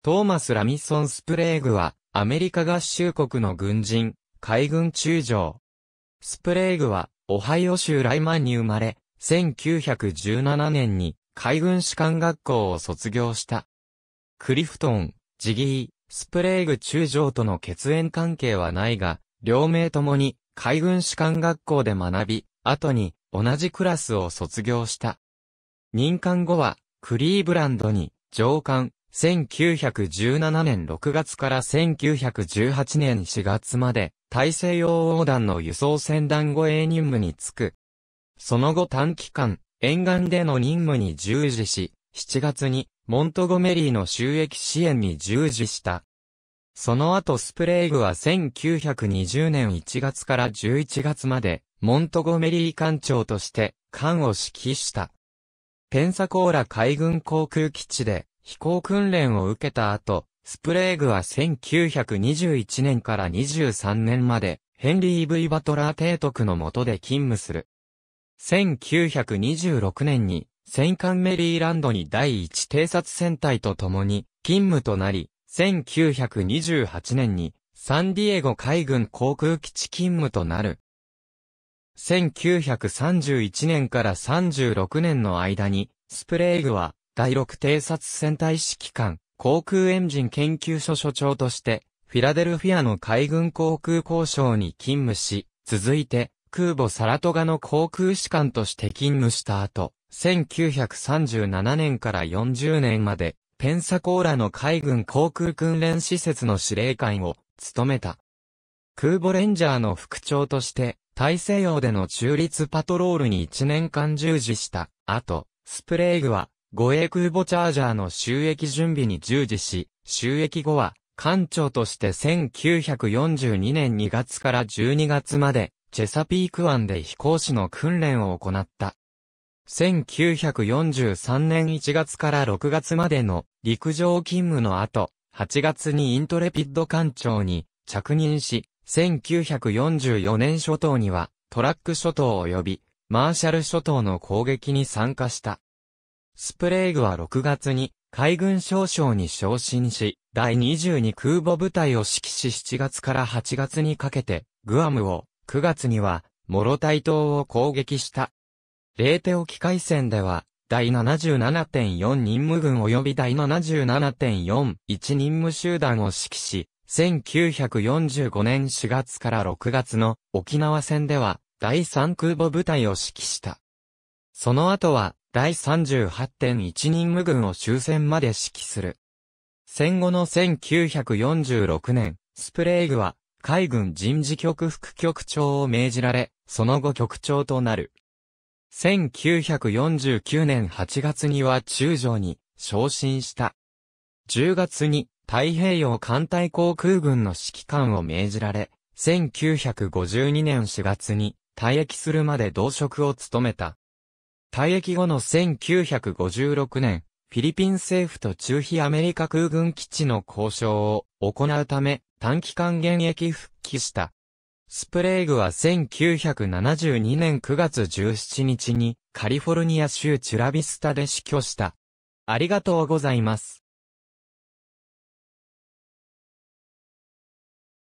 トーマス・ラミソン・スプレーグは、アメリカ合衆国の軍人、海軍中将。スプレーグは、オハイオ州ライマンに生まれ、1917年に、海軍士官学校を卒業した。クリフトン、ジギー、スプレーグ中将との血縁関係はないが、両名ともに、海軍士官学校で学び、後に、同じクラスを卒業した。任官後は、クリーブランドに、上官、1917年6月から1918年4月まで、大西洋横断の輸送船団護衛任務に就く。その後短期間、沿岸での任務に従事し、7月に、モントゴメリーの収益支援に従事した。その後スプレイグは1920年1月から11月まで、モントゴメリー艦長として、艦を指揮した。ペンサコーラ海軍航空基地で、飛行訓練を受けた後、スプレーグは1921年から23年まで、ヘンリー・ V・ バトラー提督の下で勤務する。1926年に、戦艦メリーランドに第一偵察戦隊と共に勤務となり、1928年にサンディエゴ海軍航空基地勤務となる。1931年から36年の間に、スプレーグは第6偵察戦隊指揮官、航空エンジン研究所所長として、フィラデルフィアの海軍航空交渉に勤務し、続いて、空母サラトガの航空士官として勤務した後、1937年から40年まで、ペンサコーラの海軍航空訓練施設の司令官を務めた。空母レンジャーの副長として、大西洋での中立パトロールに1年間従事した後、スプレーグは護衛空母チャージャーの収益準備に従事し、収益後は、艦長として1942年2月から12月まで、チェサピーク湾で飛行士の訓練を行った。1943年1月から6月までの陸上勤務の後、8月にイントレピッド艦長に着任し、1944年諸島にはトラック諸島及びマーシャル諸島の攻撃に参加した。スプレーグは6月に海軍少将に昇進し、第22空母部隊を指揮し7月から8月にかけて、グアムを、9月には、モロタイ島を攻撃した。レーテ沖海戦では、第77.4任務軍及び第77.41任務集団を指揮し、1945年4月から6月の沖縄戦では、第3空母部隊を指揮した。その後は、第38.1任務軍を終戦まで指揮する。戦後の1946年、スプレイグは海軍人事局副局長を命じられ、その後局長となる。1949年8月には中将に昇進した。10月に太平洋艦隊航空軍の指揮官を命じられ、1952年4月に退役するまで同職を務めた。退役後の1956年、フィリピン政府と中非アメリカ空軍基地の交渉を行うため短期間現役復帰した。スプレイグは1972年9月17日にカリフォルニア州チュラビスタで死去した。ありがとうございます。